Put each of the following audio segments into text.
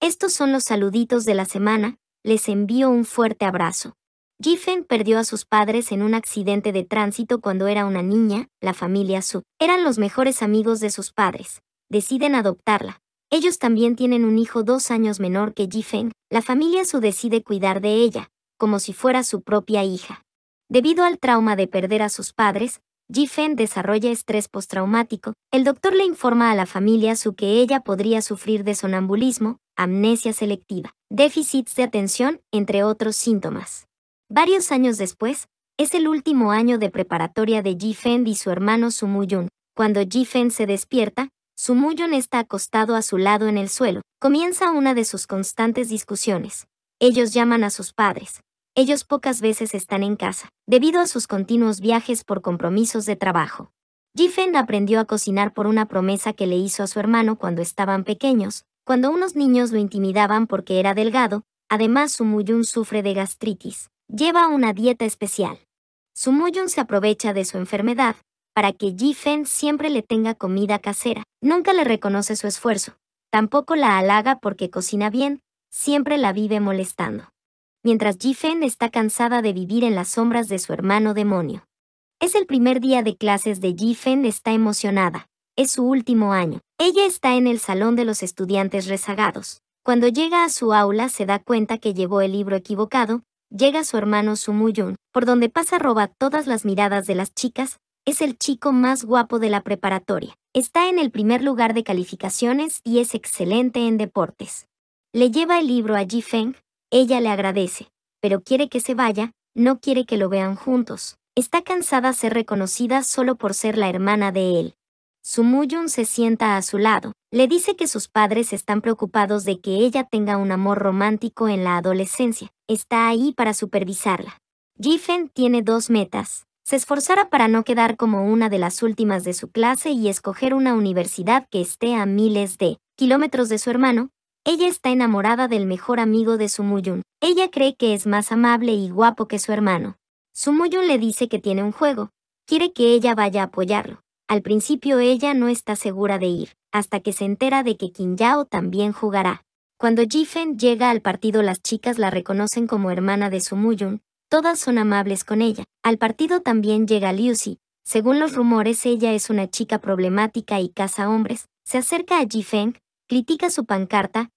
Estos son los saluditos de la semana, les envío un fuerte abrazo. Giffen perdió a sus padres en un accidente de tránsito cuando era una niña, la familia Su. Eran los mejores amigos de sus padres. Deciden adoptarla. Ellos también tienen un hijo dos años menor que Jifen. La familia Su decide cuidar de ella, como si fuera su propia hija. Debido al trauma de perder a sus padres, Jifen desarrolla estrés postraumático. El doctor le informa a la familia Su que ella podría sufrir de sonambulismo, amnesia selectiva, déficits de atención, entre otros síntomas. Varios años después, es el último año de preparatoria de Ji-Fen y su hermano Sumuyun. Cuando Ji-Fen se despierta, Sumuyun está acostado a su lado en el suelo. Comienza una de sus constantes discusiones. Ellos llaman a sus padres. Ellos pocas veces están en casa, debido a sus continuos viajes por compromisos de trabajo. Ji-Fen aprendió a cocinar por una promesa que le hizo a su hermano cuando estaban pequeños, cuando unos niños lo intimidaban porque era delgado, además Su Muyun sufre de gastritis. Lleva una dieta especial. Su Muyun se aprovecha de su enfermedad para que Jifen siempre le tenga comida casera. Nunca le reconoce su esfuerzo. Tampoco la halaga porque cocina bien, siempre la vive molestando. Mientras Jifen está cansada de vivir en las sombras de su hermano demonio. Es el primer día de clases de Jifen está emocionada. Es su último año. Ella está en el salón de los estudiantes rezagados. Cuando llega a su aula se da cuenta que llevó el libro equivocado, llega su hermano Sumuyun, por donde pasa roba todas las miradas de las chicas, es el chico más guapo de la preparatoria. Está en el primer lugar de calificaciones y es excelente en deportes. Le lleva el libro a Ji Feng, ella le agradece, pero quiere que se vaya, no quiere que lo vean juntos. Está cansada de ser reconocida solo por ser la hermana de él. Sumuyun se sienta a su lado. Le dice que sus padres están preocupados de que ella tenga un amor romántico en la adolescencia. Está ahí para supervisarla. Jifen tiene dos metas. Se esforzará para no quedar como una de las últimas de su clase y escoger una universidad que esté a miles de kilómetros de su hermano. Ella está enamorada del mejor amigo de Sumuyun. Ella cree que es más amable y guapo que su hermano. Sumuyun le dice que tiene un juego. Quiere que ella vaya a apoyarlo. Al principio ella no está segura de ir, hasta que se entera de que Qin Yao también jugará. Cuando Jifen llega al partido las chicas la reconocen como hermana de Su Sumuyun, todas son amables con ella. Al partido también llega Liu lucy Según los rumores ella es una chica problemática y caza hombres. Se acerca a Feng, critica su pancarta,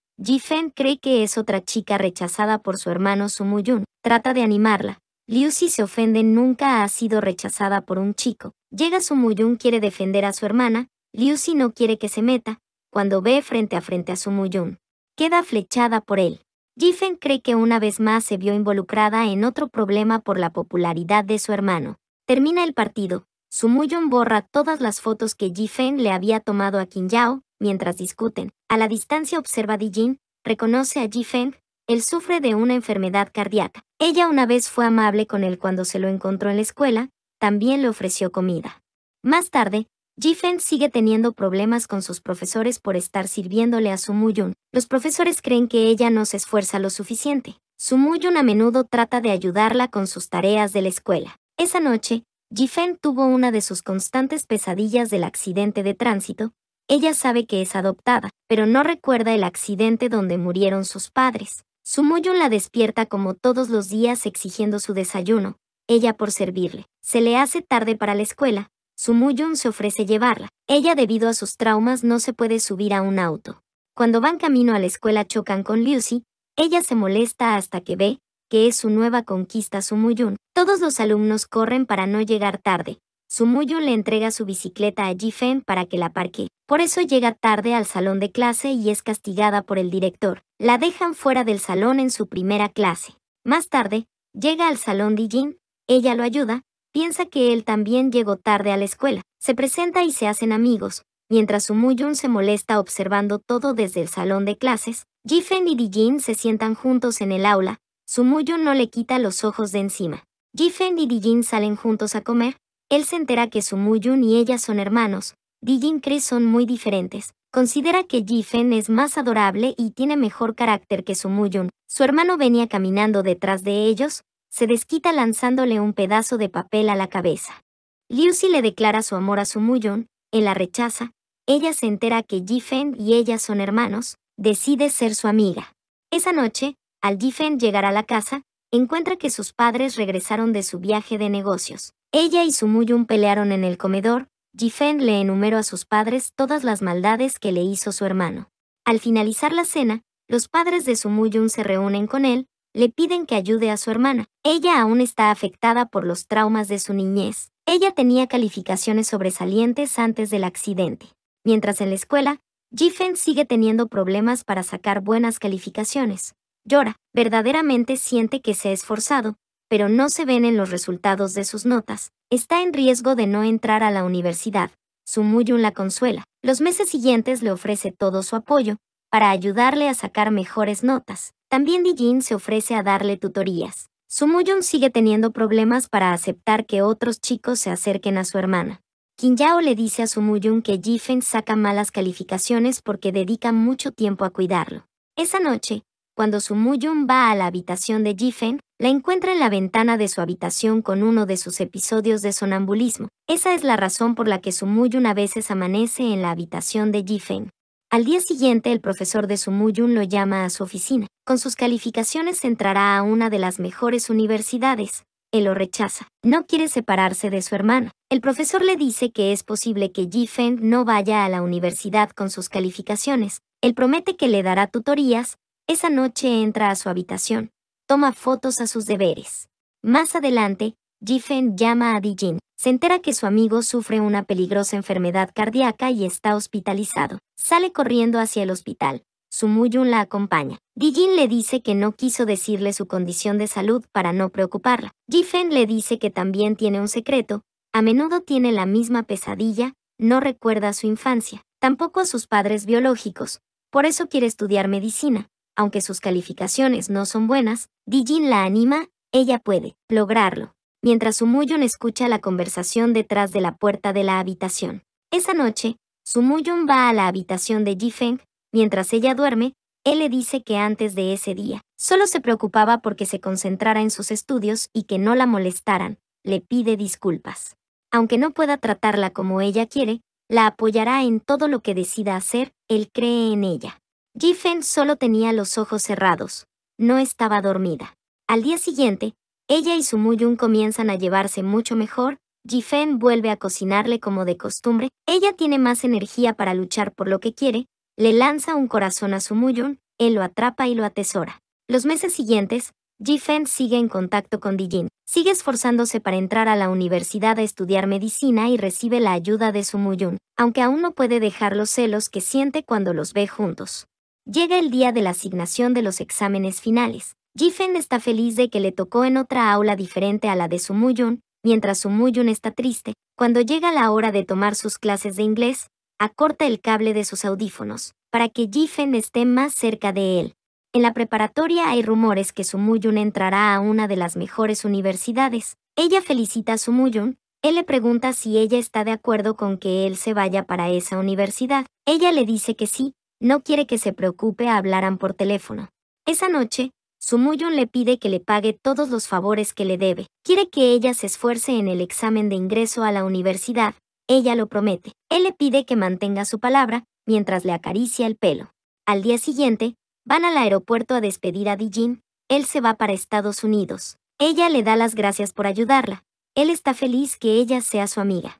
Feng cree que es otra chica rechazada por su hermano Sumuyun, trata de animarla, Lucy se ofende nunca ha sido rechazada por un chico. Llega Su Muyun. quiere defender a su hermana, Lucy no quiere que se meta, cuando ve frente a frente a Su Muyun, Queda flechada por él. Jifen cree que una vez más se vio involucrada en otro problema por la popularidad de su hermano. Termina el partido. Su Muyun borra todas las fotos que Jifen le había tomado a Qin Yao mientras discuten. A la distancia observa Dijin, reconoce a Jifen, él sufre de una enfermedad cardíaca. Ella una vez fue amable con él cuando se lo encontró en la escuela, también le ofreció comida. Más tarde, Jifen sigue teniendo problemas con sus profesores por estar sirviéndole a su Sumuyun. Los profesores creen que ella no se esfuerza lo suficiente. su Sumuyun a menudo trata de ayudarla con sus tareas de la escuela. Esa noche, Jifen tuvo una de sus constantes pesadillas del accidente de tránsito. Ella sabe que es adoptada, pero no recuerda el accidente donde murieron sus padres. Muyun la despierta como todos los días exigiendo su desayuno, ella por servirle. Se le hace tarde para la escuela, Muyun se ofrece llevarla. Ella debido a sus traumas no se puede subir a un auto. Cuando van camino a la escuela chocan con Lucy, ella se molesta hasta que ve que es su nueva conquista Muyun. Todos los alumnos corren para no llegar tarde. Muyun le entrega su bicicleta a Jifen para que la parque. Por eso llega tarde al salón de clase y es castigada por el director. La dejan fuera del salón en su primera clase. Más tarde, llega al salón de Jin, ella lo ayuda, piensa que él también llegó tarde a la escuela, se presenta y se hacen amigos, mientras Su Muyun se molesta observando todo desde el salón de clases, Jifen y Dijin se sientan juntos en el aula, Su Muyun no le quita los ojos de encima. Jifen y Dijin salen juntos a comer, él se entera que Su Muyun y ella son hermanos, Dijin cree son muy diferentes. Considera que Jifen es más adorable y tiene mejor carácter que su Muyun. Su hermano venía caminando detrás de ellos, se desquita lanzándole un pedazo de papel a la cabeza. Lucy le declara su amor a su Muyun, él la rechaza, ella se entera que Jifen y ella son hermanos, decide ser su amiga. Esa noche, al Jifen llegar a la casa, encuentra que sus padres regresaron de su viaje de negocios. Ella y su Muyun pelearon en el comedor, Yifen le enumeró a sus padres todas las maldades que le hizo su hermano. Al finalizar la cena, los padres de Sumuyun se reúnen con él, le piden que ayude a su hermana. Ella aún está afectada por los traumas de su niñez. Ella tenía calificaciones sobresalientes antes del accidente. Mientras en la escuela, Jifen sigue teniendo problemas para sacar buenas calificaciones. Llora, verdaderamente siente que se ha esforzado, pero no se ven en los resultados de sus notas, está en riesgo de no entrar a la universidad. Su Muyun la consuela. Los meses siguientes le ofrece todo su apoyo, para ayudarle a sacar mejores notas. También Dijin se ofrece a darle tutorías. Su Muyun sigue teniendo problemas para aceptar que otros chicos se acerquen a su hermana. Yao le dice a Su Muyun que Yifeng saca malas calificaciones porque dedica mucho tiempo a cuidarlo. Esa noche, cuando Sumuyun va a la habitación de Jifen, la encuentra en la ventana de su habitación con uno de sus episodios de sonambulismo. Esa es la razón por la que Sumuyun a veces amanece en la habitación de Jifen. Al día siguiente, el profesor de Sumuyun lo llama a su oficina. Con sus calificaciones entrará a una de las mejores universidades. Él lo rechaza. No quiere separarse de su hermana. El profesor le dice que es posible que Ji no vaya a la universidad con sus calificaciones. Él promete que le dará tutorías, esa noche entra a su habitación, toma fotos a sus deberes. Más adelante, Jifen llama a Dijin, se entera que su amigo sufre una peligrosa enfermedad cardíaca y está hospitalizado. Sale corriendo hacia el hospital. Su muyun la acompaña. Dijin le dice que no quiso decirle su condición de salud para no preocuparla. Jifen le dice que también tiene un secreto. A menudo tiene la misma pesadilla, no recuerda su infancia, tampoco a sus padres biológicos. Por eso quiere estudiar medicina. Aunque sus calificaciones no son buenas, Dijin la anima, ella puede lograrlo, mientras Sumuyun escucha la conversación detrás de la puerta de la habitación. Esa noche, Sumuyun va a la habitación de Feng, mientras ella duerme, él le dice que antes de ese día, solo se preocupaba porque se concentrara en sus estudios y que no la molestaran, le pide disculpas. Aunque no pueda tratarla como ella quiere, la apoyará en todo lo que decida hacer, él cree en ella. Giffen solo tenía los ojos cerrados. No estaba dormida. Al día siguiente, ella y su muyun comienzan a llevarse mucho mejor, Jifen vuelve a cocinarle como de costumbre, ella tiene más energía para luchar por lo que quiere, le lanza un corazón a su muyun, él lo atrapa y lo atesora. Los meses siguientes, Jifen sigue en contacto con Dijin, sigue esforzándose para entrar a la universidad a estudiar medicina y recibe la ayuda de su muyun, aunque aún no puede dejar los celos que siente cuando los ve juntos. Llega el día de la asignación de los exámenes finales. Jifen está feliz de que le tocó en otra aula diferente a la de Sumuyun, mientras Sumuyun está triste. Cuando llega la hora de tomar sus clases de inglés, acorta el cable de sus audífonos, para que Jifen esté más cerca de él. En la preparatoria hay rumores que Sumuyun entrará a una de las mejores universidades. Ella felicita a Sumuyun, él le pregunta si ella está de acuerdo con que él se vaya para esa universidad. Ella le dice que sí, no quiere que se preocupe hablaran por teléfono. Esa noche, Su Muyun le pide que le pague todos los favores que le debe. Quiere que ella se esfuerce en el examen de ingreso a la universidad. Ella lo promete. Él le pide que mantenga su palabra mientras le acaricia el pelo. Al día siguiente, van al aeropuerto a despedir a Dijin. Él se va para Estados Unidos. Ella le da las gracias por ayudarla. Él está feliz que ella sea su amiga.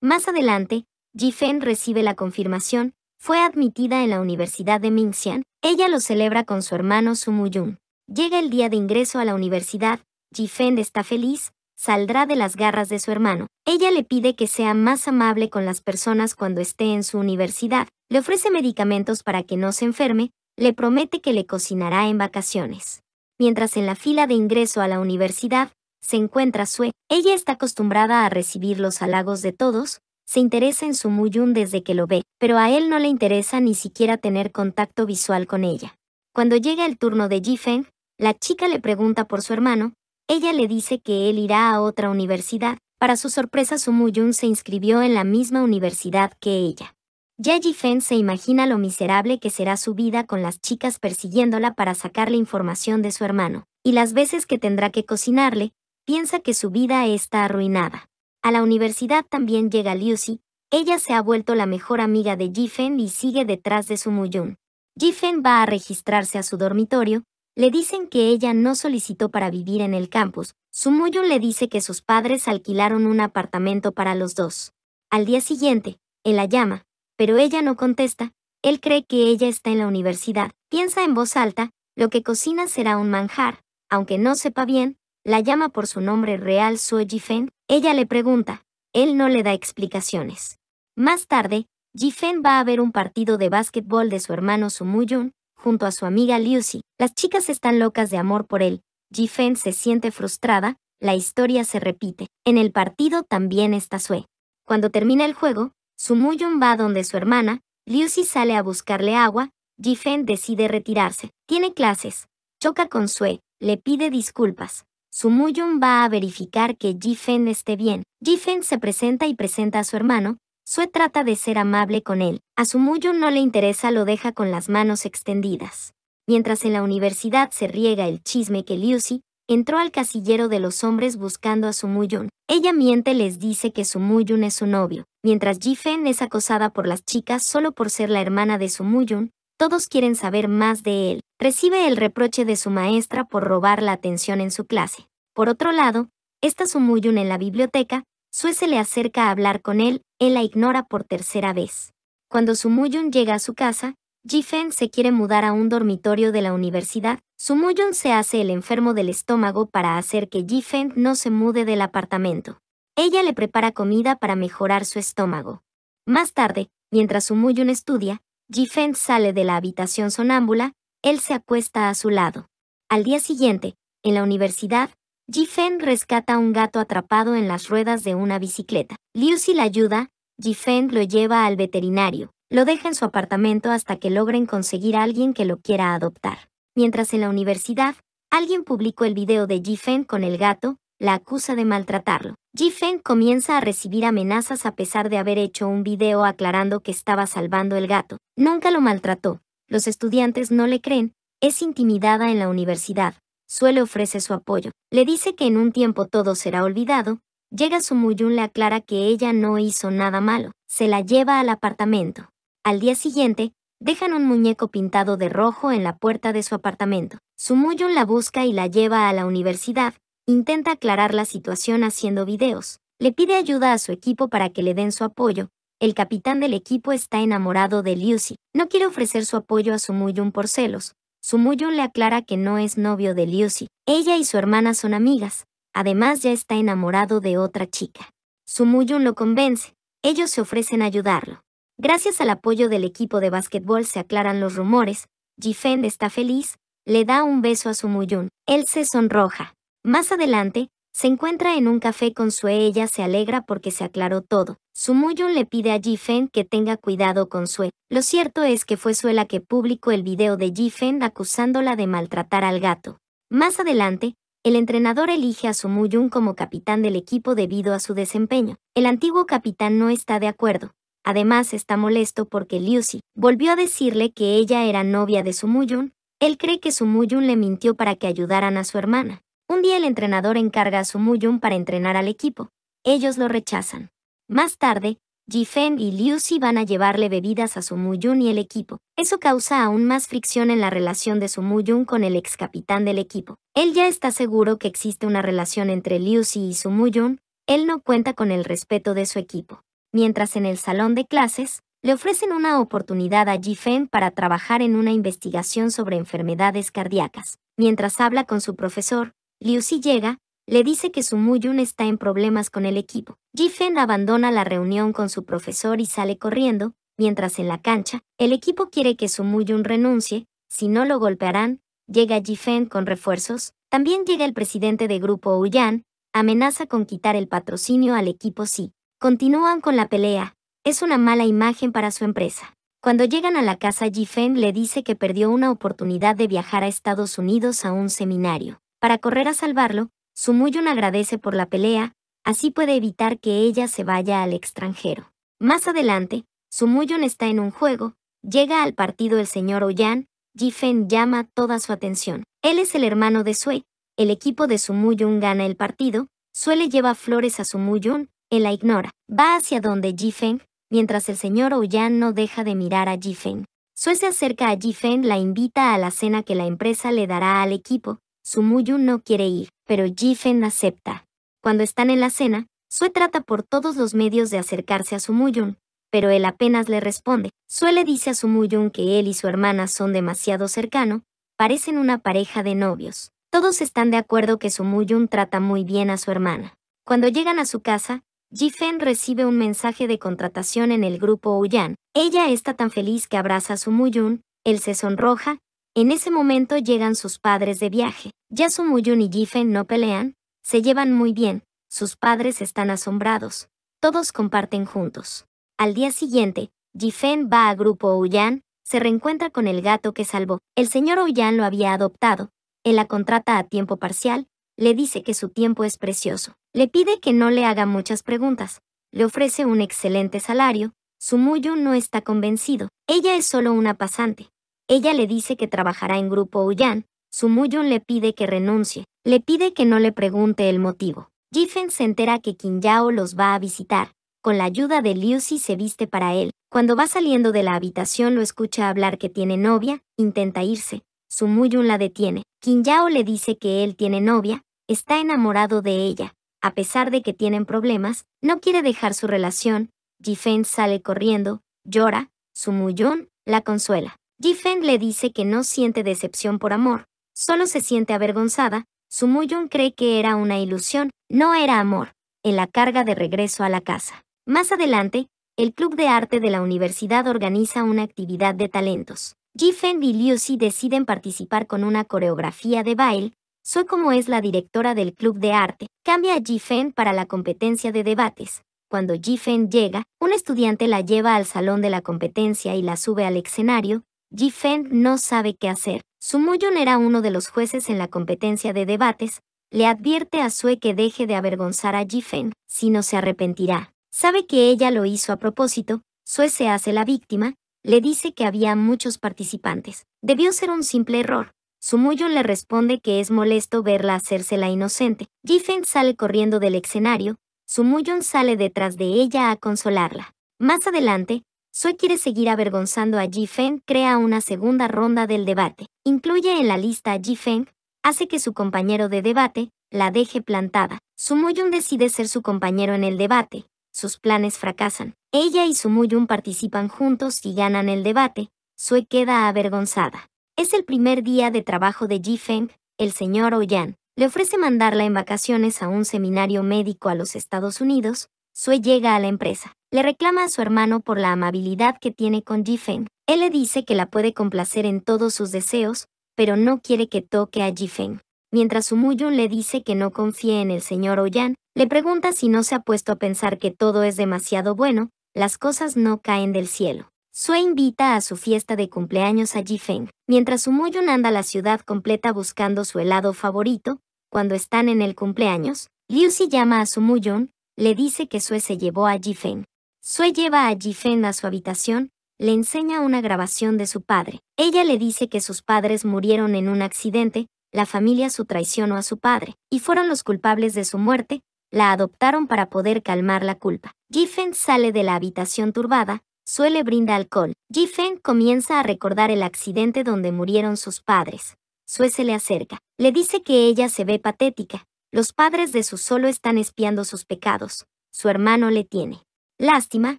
Más adelante, Jifen recibe la confirmación fue admitida en la Universidad de Mingxian. ella lo celebra con su hermano Sumuyun. Llega el día de ingreso a la universidad, Jifen está feliz, saldrá de las garras de su hermano. Ella le pide que sea más amable con las personas cuando esté en su universidad, le ofrece medicamentos para que no se enferme, le promete que le cocinará en vacaciones. Mientras en la fila de ingreso a la universidad, se encuentra Sue. Ella está acostumbrada a recibir los halagos de todos, se interesa en su Muyun desde que lo ve, pero a él no le interesa ni siquiera tener contacto visual con ella. Cuando llega el turno de Jifeng, la chica le pregunta por su hermano, ella le dice que él irá a otra universidad, para su sorpresa su Muyun se inscribió en la misma universidad que ella. Ya Jifen se imagina lo miserable que será su vida con las chicas persiguiéndola para sacarle información de su hermano, y las veces que tendrá que cocinarle, piensa que su vida está arruinada. A la universidad también llega Lucy, ella se ha vuelto la mejor amiga de Jifen y sigue detrás de su Muyun. Jifen va a registrarse a su dormitorio, le dicen que ella no solicitó para vivir en el campus, su Muyun le dice que sus padres alquilaron un apartamento para los dos. Al día siguiente, él la llama, pero ella no contesta, él cree que ella está en la universidad, piensa en voz alta, lo que cocina será un manjar, aunque no sepa bien, la llama por su nombre real Sue Jifen, ella le pregunta, él no le da explicaciones. Más tarde, Jifen va a ver un partido de básquetbol de su hermano Sumuyun, junto a su amiga Lucy. Las chicas están locas de amor por él. Jifen se siente frustrada, la historia se repite. En el partido también está Sue. Cuando termina el juego, Sumuyun va donde su hermana, Lucy sale a buscarle agua, Jifen decide retirarse. Tiene clases, choca con Sue, le pide disculpas, Sumuyun va a verificar que Jifen esté bien. Jifen se presenta y presenta a su hermano. Sue trata de ser amable con él. A Sumuyun no le interesa, lo deja con las manos extendidas. Mientras en la universidad se riega el chisme que Lucy entró al casillero de los hombres buscando a Sumuyun. Ella miente, les dice que Sumuyun es su novio. Mientras Jifen es acosada por las chicas solo por ser la hermana de Sumuyun, todos quieren saber más de él recibe el reproche de su maestra por robar la atención en su clase. Por otro lado, Su Sumuyun en la biblioteca, Sue se le acerca a hablar con él, él la ignora por tercera vez. Cuando Sumuyun llega a su casa, Jifen se quiere mudar a un dormitorio de la universidad, Sumuyun se hace el enfermo del estómago para hacer que Jifen no se mude del apartamento. Ella le prepara comida para mejorar su estómago. Más tarde, mientras Sumuyun estudia, Jifen sale de la habitación sonámbula, él se acuesta a su lado. Al día siguiente, en la universidad, Jifen rescata a un gato atrapado en las ruedas de una bicicleta. Lucy la ayuda, Jifen lo lleva al veterinario, lo deja en su apartamento hasta que logren conseguir a alguien que lo quiera adoptar. Mientras en la universidad, alguien publicó el video de Jifen con el gato, la acusa de maltratarlo. Jifen comienza a recibir amenazas a pesar de haber hecho un video aclarando que estaba salvando el gato. Nunca lo maltrató, los estudiantes no le creen, es intimidada en la universidad, suele ofrece su apoyo, le dice que en un tiempo todo será olvidado, llega su muyun le aclara que ella no hizo nada malo, se la lleva al apartamento. Al día siguiente, dejan un muñeco pintado de rojo en la puerta de su apartamento. Su Muyun la busca y la lleva a la universidad, intenta aclarar la situación haciendo videos, le pide ayuda a su equipo para que le den su apoyo, el capitán del equipo está enamorado de Lucy. No quiere ofrecer su apoyo a Sumuyun por celos. Sumuyun le aclara que no es novio de Lucy. Ella y su hermana son amigas. Además ya está enamorado de otra chica. Sumuyun lo convence. Ellos se ofrecen a ayudarlo. Gracias al apoyo del equipo de básquetbol se aclaran los rumores. Jifen está feliz. Le da un beso a Sumuyun. Él se sonroja. Más adelante, se encuentra en un café con Sue. Ella se alegra porque se aclaró todo. Sumuyun le pide a Jifen que tenga cuidado con Sue. Lo cierto es que fue Sue la que publicó el video de Jifen acusándola de maltratar al gato. Más adelante, el entrenador elige a Sumuyun como capitán del equipo debido a su desempeño. El antiguo capitán no está de acuerdo. Además está molesto porque Lucy volvió a decirle que ella era novia de Muyun. Él cree que Sumuyun le mintió para que ayudaran a su hermana. Un día el entrenador encarga a Sumuyun para entrenar al equipo. Ellos lo rechazan. Más tarde, Jifen y Lucy van a llevarle bebidas a Su Sumuyun y el equipo. Eso causa aún más fricción en la relación de Su Sumuyun con el ex capitán del equipo. Él ya está seguro que existe una relación entre Lucy y Su Sumuyun, él no cuenta con el respeto de su equipo. Mientras en el salón de clases, le ofrecen una oportunidad a Jifen para trabajar en una investigación sobre enfermedades cardíacas. Mientras habla con su profesor, Liu Xi llega, le dice que su Muyun está en problemas con el equipo. Fen abandona la reunión con su profesor y sale corriendo, mientras en la cancha, el equipo quiere que su Muyun renuncie, si no lo golpearán, llega Fen con refuerzos, también llega el presidente de grupo Uyan, amenaza con quitar el patrocinio al equipo si continúan con la pelea, es una mala imagen para su empresa. Cuando llegan a la casa, Fen le dice que perdió una oportunidad de viajar a Estados Unidos a un seminario. Para correr a salvarlo, Su Muyun agradece por la pelea, así puede evitar que ella se vaya al extranjero. Más adelante, Su Muyun está en un juego, llega al partido el señor Oyan, Jifen llama toda su atención. Él es el hermano de Sue, el equipo de Su Muyun gana el partido, Sue le lleva flores a Su Muyun, él la ignora. Va hacia donde Jifen, mientras el señor Ouyan no deja de mirar a Jifen. Sue se acerca a Jifen, la invita a la cena que la empresa le dará al equipo, Muyun no quiere ir, pero Jifen acepta. Cuando están en la cena, Sue trata por todos los medios de acercarse a Muyun, pero él apenas le responde. Sue le dice a Muyun que él y su hermana son demasiado cercano, parecen una pareja de novios. Todos están de acuerdo que Muyun trata muy bien a su hermana. Cuando llegan a su casa, Jifen recibe un mensaje de contratación en el grupo Uyan. Ella está tan feliz que abraza a Muyun, él se sonroja en ese momento llegan sus padres de viaje. Ya Muyun y Jifen no pelean, se llevan muy bien, sus padres están asombrados, todos comparten juntos. Al día siguiente, Jifen va a Grupo Ouyan, se reencuentra con el gato que salvó. El señor Ouyan lo había adoptado, él la contrata a tiempo parcial, le dice que su tiempo es precioso, le pide que no le haga muchas preguntas, le ofrece un excelente salario, Muyun no está convencido, ella es solo una pasante, ella le dice que trabajará en Grupo Uyan. Muyun le pide que renuncie. Le pide que no le pregunte el motivo. Jifen se entera que Qin Yao los va a visitar. Con la ayuda de Si se viste para él. Cuando va saliendo de la habitación lo escucha hablar que tiene novia, intenta irse. Su Muyun la detiene. Qin Yao le dice que él tiene novia, está enamorado de ella. A pesar de que tienen problemas, no quiere dejar su relación. Jifen sale corriendo, llora, Su Muyun la consuela. Giffen le dice que no siente decepción por amor, solo se siente avergonzada, Su Muyun cree que era una ilusión, no era amor, en la carga de regreso a la casa. Más adelante, el Club de Arte de la Universidad organiza una actividad de talentos. Giffen y Lucy deciden participar con una coreografía de baile, Soy como es la directora del Club de Arte, cambia a Jifen para la competencia de debates. Cuando Jifen llega, un estudiante la lleva al salón de la competencia y la sube al escenario, Ji-Fen no sabe qué hacer. Su Sumoyon era uno de los jueces en la competencia de debates, le advierte a Sue que deje de avergonzar a jifen si no se arrepentirá. Sabe que ella lo hizo a propósito, Sue se hace la víctima, le dice que había muchos participantes. Debió ser un simple error. Sumuyon le responde que es molesto verla hacerse la inocente. Jifen sale corriendo del escenario, Su Sumuyon sale detrás de ella a consolarla. Más adelante, soy quiere seguir avergonzando a Ji-Feng, crea una segunda ronda del debate. Incluye en la lista a Ji-Feng, hace que su compañero de debate la deje plantada. Sumuyun decide ser su compañero en el debate. Sus planes fracasan. Ella y Sumuyun participan juntos y ganan el debate. Sue queda avergonzada. Es el primer día de trabajo de Ji-Feng, el señor Oyan. Le ofrece mandarla en vacaciones a un seminario médico a los Estados Unidos, Sue llega a la empresa. Le reclama a su hermano por la amabilidad que tiene con Jifeng. Él le dice que la puede complacer en todos sus deseos, pero no quiere que toque a Jifeng. Mientras Su Muyun le dice que no confíe en el señor Oyan, le pregunta si no se ha puesto a pensar que todo es demasiado bueno, las cosas no caen del cielo. Sue invita a su fiesta de cumpleaños a Jifeng. Mientras Su Muyun anda la ciudad completa buscando su helado favorito, cuando están en el cumpleaños, Liu Si llama a Su Muyun, le dice que Sue se llevó a Jifen. Sue lleva a Jifen a su habitación, le enseña una grabación de su padre. Ella le dice que sus padres murieron en un accidente, la familia su traicionó a su padre, y fueron los culpables de su muerte, la adoptaron para poder calmar la culpa. Jifeng sale de la habitación turbada, Sue le brinda alcohol. Jifen comienza a recordar el accidente donde murieron sus padres. Sue se le acerca. Le dice que ella se ve patética, los padres de su solo están espiando sus pecados. Su hermano le tiene. Lástima,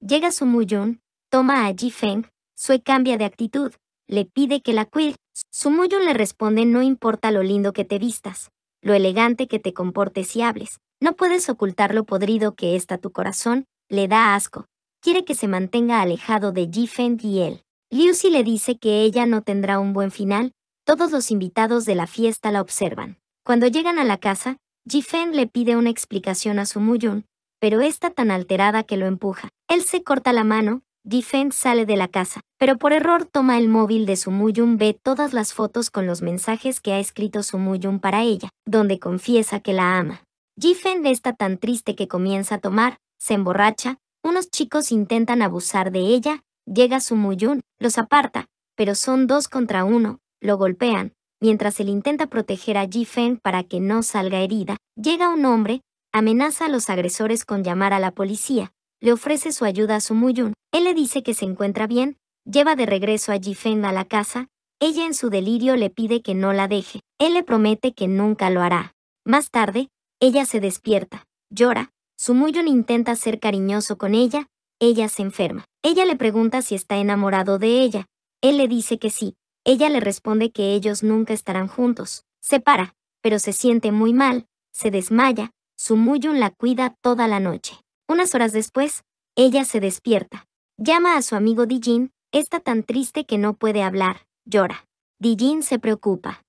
llega su Muyun, toma a Ji Feng, Sue cambia de actitud, le pide que la cuide. Su Muyun le responde no importa lo lindo que te vistas, lo elegante que te comportes y hables, no puedes ocultar lo podrido que está tu corazón, le da asco. Quiere que se mantenga alejado de Ji Feng y él. Si le dice que ella no tendrá un buen final, todos los invitados de la fiesta la observan. Cuando llegan a la casa, Jifen le pide una explicación a su Muyun, pero está tan alterada que lo empuja. Él se corta la mano, Jifen sale de la casa, pero por error toma el móvil de su Muyun, ve todas las fotos con los mensajes que ha escrito su Muyun para ella, donde confiesa que la ama. Jifen está tan triste que comienza a tomar, se emborracha, unos chicos intentan abusar de ella, llega su Muyun, los aparta, pero son dos contra uno, lo golpean, Mientras él intenta proteger a Ji-Feng para que no salga herida, llega un hombre, amenaza a los agresores con llamar a la policía, le ofrece su ayuda a su Muyun, él le dice que se encuentra bien, lleva de regreso a Ji-Feng a la casa, ella en su delirio le pide que no la deje, él le promete que nunca lo hará. Más tarde, ella se despierta, llora, su Muyun intenta ser cariñoso con ella, ella se enferma. Ella le pregunta si está enamorado de ella, él le dice que sí, ella le responde que ellos nunca estarán juntos. Se para, pero se siente muy mal, se desmaya, Su Muyun la cuida toda la noche. Unas horas después, ella se despierta. Llama a su amigo Dijin, está tan triste que no puede hablar, llora. Jin se preocupa.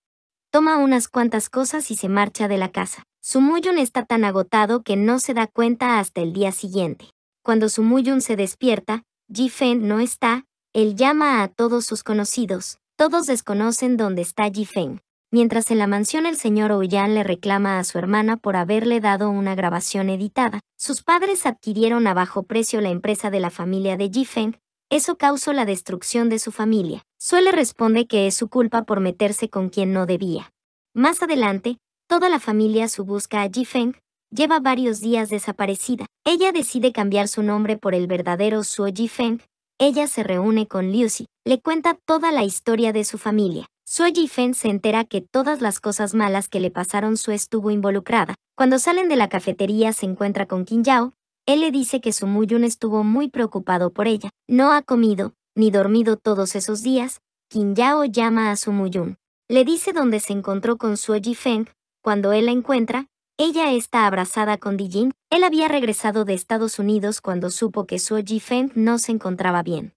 Toma unas cuantas cosas y se marcha de la casa. Su Muyun está tan agotado que no se da cuenta hasta el día siguiente. Cuando Su Muyun se despierta, Fen no está, él llama a todos sus conocidos, todos desconocen dónde está Yifeng. Mientras en la mansión el señor Ouyan le reclama a su hermana por haberle dado una grabación editada, sus padres adquirieron a bajo precio la empresa de la familia de Yifeng, eso causó la destrucción de su familia. Suele responde que es su culpa por meterse con quien no debía. Más adelante, toda la familia su busca a Yifeng, lleva varios días desaparecida. Ella decide cambiar su nombre por el verdadero Suo Yifeng, ella se reúne con Lucy, le cuenta toda la historia de su familia. Suo Feng se entera que todas las cosas malas que le pasaron Su estuvo involucrada. Cuando salen de la cafetería se encuentra con Qin Yao. Él le dice que su Muyun estuvo muy preocupado por ella. No ha comido, ni dormido todos esos días. Qin Yao llama a su Muyun. Le dice dónde se encontró con Suo Feng. Cuando él la encuentra, ella está abrazada con Dijin. Él había regresado de Estados Unidos cuando supo que Suo Feng no se encontraba bien.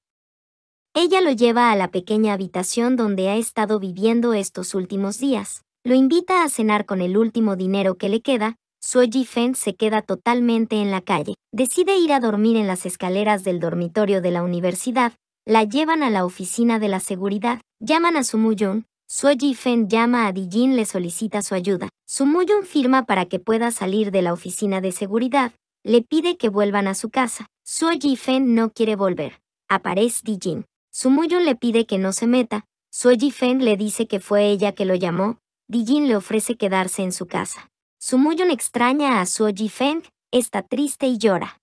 Ella lo lleva a la pequeña habitación donde ha estado viviendo estos últimos días. Lo invita a cenar con el último dinero que le queda. Suo Feng se queda totalmente en la calle. Decide ir a dormir en las escaleras del dormitorio de la universidad. La llevan a la oficina de la seguridad. Llaman a Su Muyun, Suo Feng llama a Dijin le solicita su ayuda. Su sumuyun firma para que pueda salir de la oficina de seguridad. Le pide que vuelvan a su casa. Suo Feng no quiere volver. Aparece Dijin. sumuyun le pide que no se meta. Suo Feng le dice que fue ella que lo llamó. Dijin le ofrece quedarse en su casa. Su sumuyun extraña a Suo Feng. está triste y llora.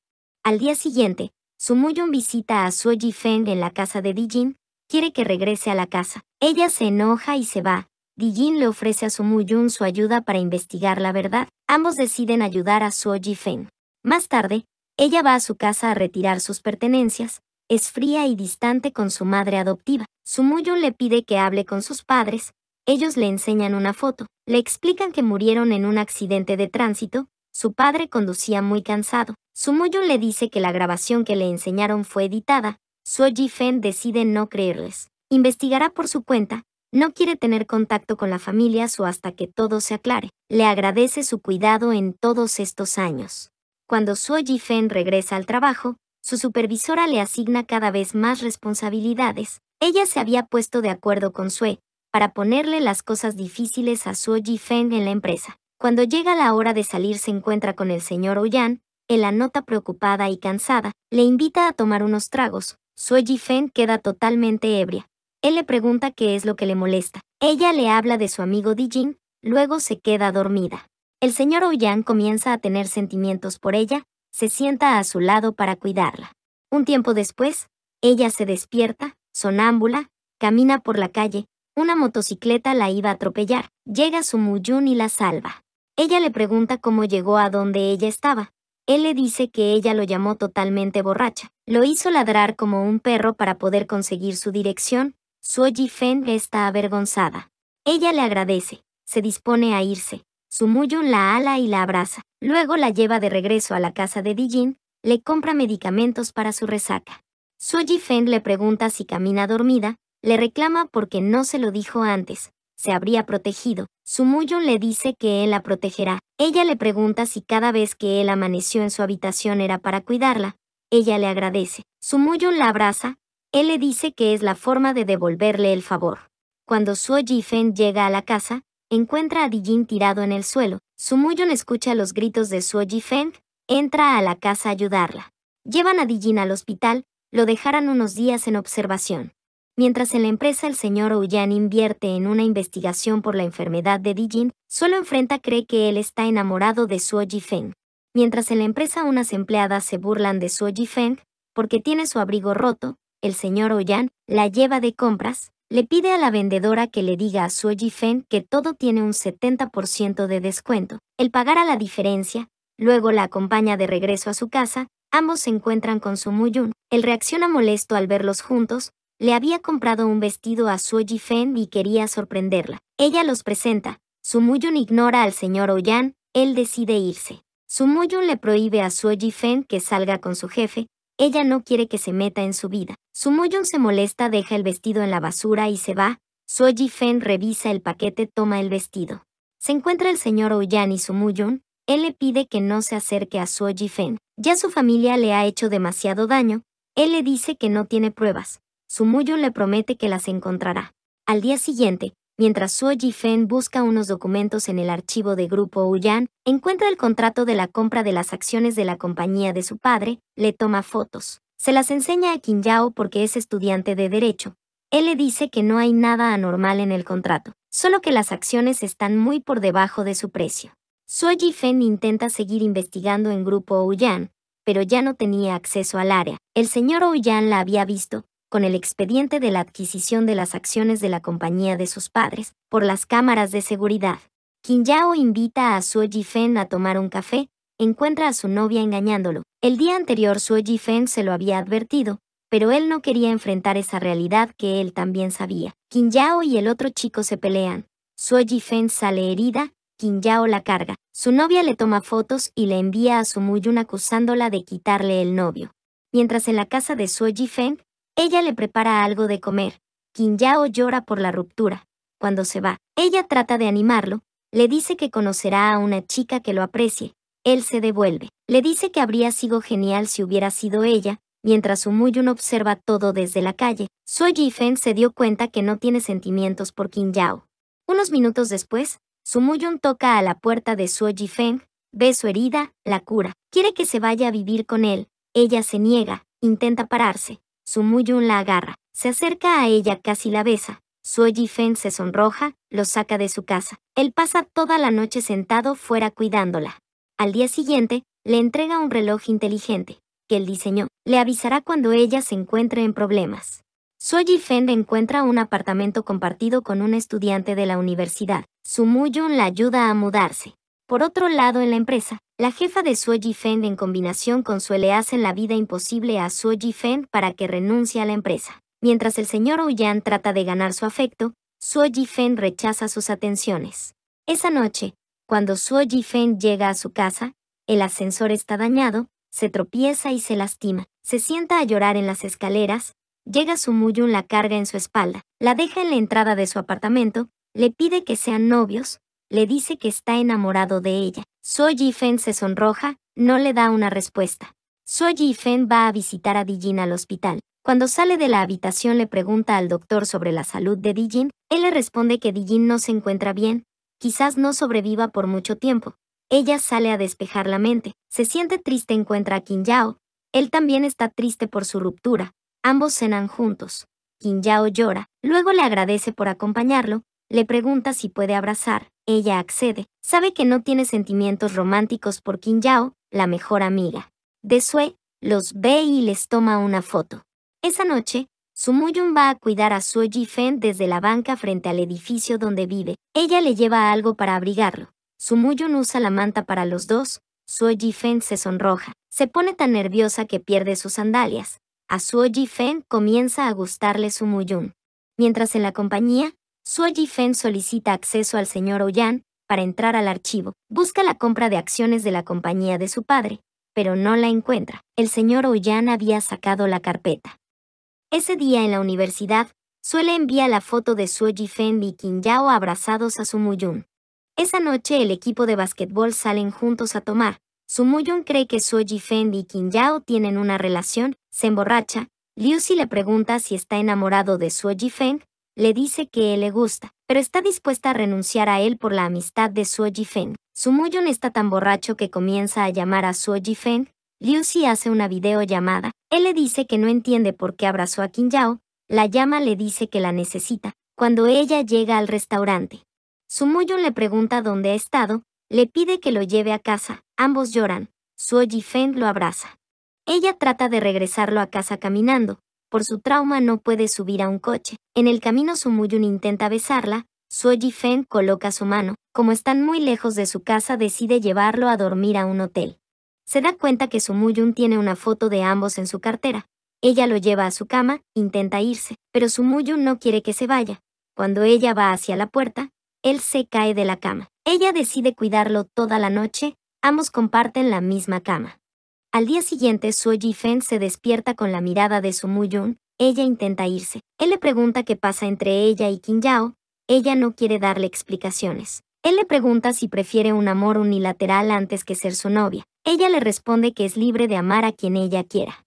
Al día siguiente, Su sumuyun visita a Suo Feng en la casa de Dijin, quiere que regrese a la casa. Ella se enoja y se va. Dijin le ofrece a Sumuyun su ayuda para investigar la verdad. Ambos deciden ayudar a Suo Feng. Más tarde, ella va a su casa a retirar sus pertenencias, es fría y distante con su madre adoptiva. Yun le pide que hable con sus padres, ellos le enseñan una foto, le explican que murieron en un accidente de tránsito, su padre conducía muy cansado. Sumuyun le dice que la grabación que le enseñaron fue editada, Suo Feng decide no creerles. Investigará por su cuenta, no quiere tener contacto con la familia Su hasta que todo se aclare. Le agradece su cuidado en todos estos años. Cuando Suo Fen regresa al trabajo, su supervisora le asigna cada vez más responsabilidades. Ella se había puesto de acuerdo con Sue para ponerle las cosas difíciles a Suo Feng en la empresa. Cuando llega la hora de salir se encuentra con el señor Oyan, en la nota preocupada y cansada, le invita a tomar unos tragos, Sue Jifen queda totalmente ebria. Él le pregunta qué es lo que le molesta. Ella le habla de su amigo Dijin, luego se queda dormida. El señor Ouyang oh comienza a tener sentimientos por ella, se sienta a su lado para cuidarla. Un tiempo después, ella se despierta, sonámbula, camina por la calle, una motocicleta la iba a atropellar, llega su Muyun y la salva. Ella le pregunta cómo llegó a donde ella estaba, él le dice que ella lo llamó totalmente borracha. Lo hizo ladrar como un perro para poder conseguir su dirección. Su Feng está avergonzada. Ella le agradece. Se dispone a irse. Su Muyun la ala y la abraza. Luego la lleva de regreso a la casa de Dijin. Le compra medicamentos para su resaca. Su Fen le pregunta si camina dormida. Le reclama porque no se lo dijo antes se habría protegido. Su Sumuyun le dice que él la protegerá. Ella le pregunta si cada vez que él amaneció en su habitación era para cuidarla. Ella le agradece. Su Sumuyun la abraza. Él le dice que es la forma de devolverle el favor. Cuando Suo Jifen llega a la casa, encuentra a Dijin tirado en el suelo. Su Sumuyun escucha los gritos de Suo Jifen, entra a la casa a ayudarla. Llevan a Dijin al hospital, lo dejarán unos días en observación. Mientras en la empresa el señor Ouyan invierte en una investigación por la enfermedad de Dijin, solo enfrenta cree que él está enamorado de Suo Jifeng. Mientras en la empresa unas empleadas se burlan de Suo Jifeng porque tiene su abrigo roto, el señor Ouyan la lleva de compras, le pide a la vendedora que le diga a Suo Jifeng que todo tiene un 70% de descuento. Él pagará la diferencia, luego la acompaña de regreso a su casa, ambos se encuentran con su Muyun. Él reacciona molesto al verlos juntos, le había comprado un vestido a Suo Jifeng y quería sorprenderla. Ella los presenta. Su Sumuyun ignora al señor Ouyan. él decide irse. Su Sumuyun le prohíbe a Suo Jifeng que salga con su jefe, ella no quiere que se meta en su vida. Su Sumuyun se molesta, deja el vestido en la basura y se va. Suo Jifeng revisa el paquete, toma el vestido. Se encuentra el señor Ouyan y Sumuyun, él le pide que no se acerque a Suo Jifeng. Ya su familia le ha hecho demasiado daño, él le dice que no tiene pruebas muyo le promete que las encontrará. Al día siguiente, mientras Suo Fen busca unos documentos en el archivo de Grupo Uyan, encuentra el contrato de la compra de las acciones de la compañía de su padre, le toma fotos. Se las enseña a Qin Yao porque es estudiante de Derecho. Él le dice que no hay nada anormal en el contrato, solo que las acciones están muy por debajo de su precio. Suo Fen intenta seguir investigando en Grupo Uyan, pero ya no tenía acceso al área. El señor Ouyan la había visto, con el expediente de la adquisición de las acciones de la compañía de sus padres por las cámaras de seguridad. Yao invita a Suo Jifen a tomar un café, encuentra a su novia engañándolo. El día anterior Suo Jifen se lo había advertido, pero él no quería enfrentar esa realidad que él también sabía. Yao y el otro chico se pelean. Suo Jifen sale herida, Yao la carga. Su novia le toma fotos y le envía a Su Sumuyun acusándola de quitarle el novio. Mientras en la casa de Suo Jifeng, ella le prepara algo de comer. Yao llora por la ruptura. Cuando se va, ella trata de animarlo, le dice que conocerá a una chica que lo aprecie. Él se devuelve. Le dice que habría sido genial si hubiera sido ella, mientras Sumuyun observa todo desde la calle. Suo feng se dio cuenta que no tiene sentimientos por Qin Yao. Unos minutos después, Sumuyun toca a la puerta de Suo Feng, ve su herida, la cura. Quiere que se vaya a vivir con él. Ella se niega, intenta pararse. Sumuyun la agarra, se acerca a ella, casi la besa. Su Fen se sonroja, lo saca de su casa. Él pasa toda la noche sentado fuera cuidándola. Al día siguiente, le entrega un reloj inteligente, que él diseñó. Le avisará cuando ella se encuentre en problemas. Ji Fen encuentra un apartamento compartido con un estudiante de la universidad. Su Sumuyun la ayuda a mudarse. Por otro lado, en la empresa, la jefa de Suo Jifeng en combinación con Sue le hacen la vida imposible a Suo Jifeng para que renuncie a la empresa. Mientras el señor Ouyan trata de ganar su afecto, Suo Jifeng rechaza sus atenciones. Esa noche, cuando Suo Jifeng llega a su casa, el ascensor está dañado, se tropieza y se lastima. Se sienta a llorar en las escaleras, llega su Muyun la carga en su espalda, la deja en la entrada de su apartamento, le pide que sean novios, le dice que está enamorado de ella. Yi Fen se sonroja, no le da una respuesta. Yi Feng va a visitar a Dijin al hospital. Cuando sale de la habitación le pregunta al doctor sobre la salud de Dijin, él le responde que Dijin no se encuentra bien, quizás no sobreviva por mucho tiempo. Ella sale a despejar la mente, se siente triste encuentra a Qin Yao. Él también está triste por su ruptura. Ambos cenan juntos. Qin Yao llora, luego le agradece por acompañarlo, le pregunta si puede abrazar, ella accede, sabe que no tiene sentimientos románticos por Qin Yao, la mejor amiga. De Sue, los ve y les toma una foto. Esa noche, Su Muyun va a cuidar a Sue Jifen desde la banca frente al edificio donde vive. Ella le lleva algo para abrigarlo. Su Muyun usa la manta para los dos. Sue Jifen se sonroja. Se pone tan nerviosa que pierde sus sandalias. A Sue Jifen comienza a gustarle Su Muyun. Mientras en la compañía, Suo Fen solicita acceso al señor Oyan para entrar al archivo. Busca la compra de acciones de la compañía de su padre, pero no la encuentra. El señor Oyan había sacado la carpeta. Ese día en la universidad, le envía la foto de Suo Feng y Qin Yao abrazados a su Muyun. Esa noche el equipo de basquetbol salen juntos a tomar. Su Muyun cree que Suo Feng y Qin Yao tienen una relación, se emborracha. Liu Si le pregunta si está enamorado de Suo Jifeng le dice que él le gusta, pero está dispuesta a renunciar a él por la amistad de Suo Jifeng. Muyun está tan borracho que comienza a llamar a Suo Jifeng. Liu Xi hace una videollamada. Él le dice que no entiende por qué abrazó a Qin Yao. La llama le dice que la necesita. Cuando ella llega al restaurante, Su Muyun le pregunta dónde ha estado, le pide que lo lleve a casa. Ambos lloran. Suo Jifeng lo abraza. Ella trata de regresarlo a casa caminando, por su trauma no puede subir a un coche. En el camino Sumuyun intenta besarla, Suoji Fen coloca su mano. Como están muy lejos de su casa decide llevarlo a dormir a un hotel. Se da cuenta que Su Muyun tiene una foto de ambos en su cartera. Ella lo lleva a su cama, intenta irse, pero Sumuyun no quiere que se vaya. Cuando ella va hacia la puerta, él se cae de la cama. Ella decide cuidarlo toda la noche, ambos comparten la misma cama. Al día siguiente, Suo Fen se despierta con la mirada de Su Muyun. Ella intenta irse. Él le pregunta qué pasa entre ella y Qin Yao. Ella no quiere darle explicaciones. Él le pregunta si prefiere un amor unilateral antes que ser su novia. Ella le responde que es libre de amar a quien ella quiera.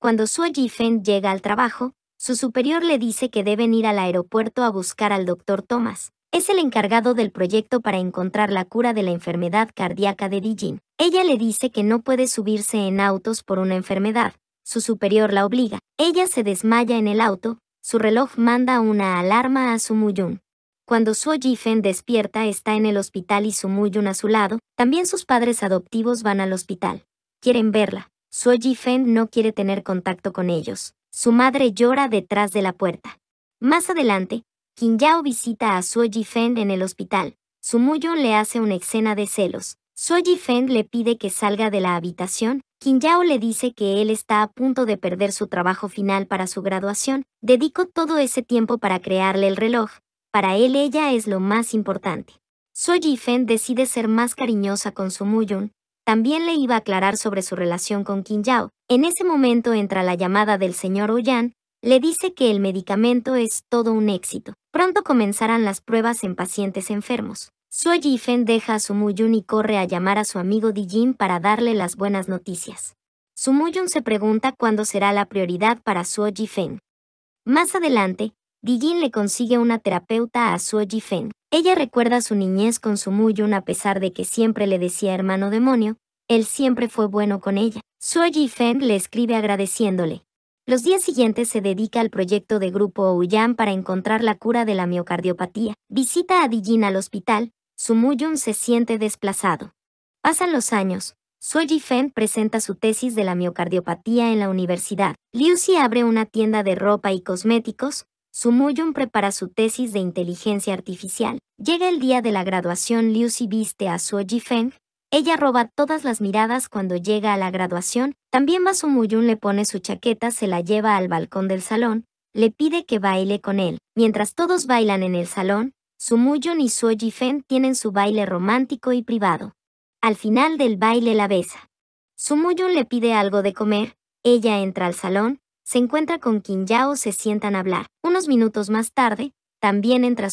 Cuando Suo Fen llega al trabajo, su superior le dice que deben ir al aeropuerto a buscar al doctor Thomas es el encargado del proyecto para encontrar la cura de la enfermedad cardíaca de Dijin. Ella le dice que no puede subirse en autos por una enfermedad. Su superior la obliga. Ella se desmaya en el auto. Su reloj manda una alarma a su Muyun. Cuando Suo Jifen despierta está en el hospital y su Muyun a su lado. También sus padres adoptivos van al hospital. Quieren verla. Suo Jifen no quiere tener contacto con ellos. Su madre llora detrás de la puerta. Más adelante, Qin Yao visita a Suo Feng en el hospital. Su Yun le hace una escena de celos. Suo Feng le pide que salga de la habitación. Qin Yao le dice que él está a punto de perder su trabajo final para su graduación. Dedicó todo ese tiempo para crearle el reloj. Para él ella es lo más importante. Suo Feng decide ser más cariñosa con Su muyun También le iba a aclarar sobre su relación con Qin Yao. En ese momento entra la llamada del señor Oyan, le dice que el medicamento es todo un éxito. Pronto comenzarán las pruebas en pacientes enfermos. Suo Jifen deja a Sumuyun y corre a llamar a su amigo Dijin para darle las buenas noticias. Su Sumuyun se pregunta cuándo será la prioridad para Suo Jifen. Más adelante, Jin le consigue una terapeuta a Suo Jifen. Ella recuerda su niñez con Sumuyun a pesar de que siempre le decía hermano demonio, él siempre fue bueno con ella. Suo Jifen le escribe agradeciéndole. Los días siguientes se dedica al proyecto de Grupo Ouyam para encontrar la cura de la miocardiopatía. Visita a Dijin al hospital, Sumuyun se siente desplazado. Pasan los años, Ji Fen presenta su tesis de la miocardiopatía en la universidad. Liu Xi abre una tienda de ropa y cosméticos, Sumuyun prepara su tesis de inteligencia artificial. Llega el día de la graduación, Liu Xi viste a Ji Feng, ella roba todas las miradas cuando llega a la graduación, también Basumuyun le pone su chaqueta, se la lleva al balcón del salón, le pide que baile con él. Mientras todos bailan en el salón, Sumuyun y Suo Fen tienen su baile romántico y privado. Al final del baile la besa. Sumuyun le pide algo de comer, ella entra al salón, se encuentra con Qin Yao, se sientan a hablar. Unos minutos más tarde, también entra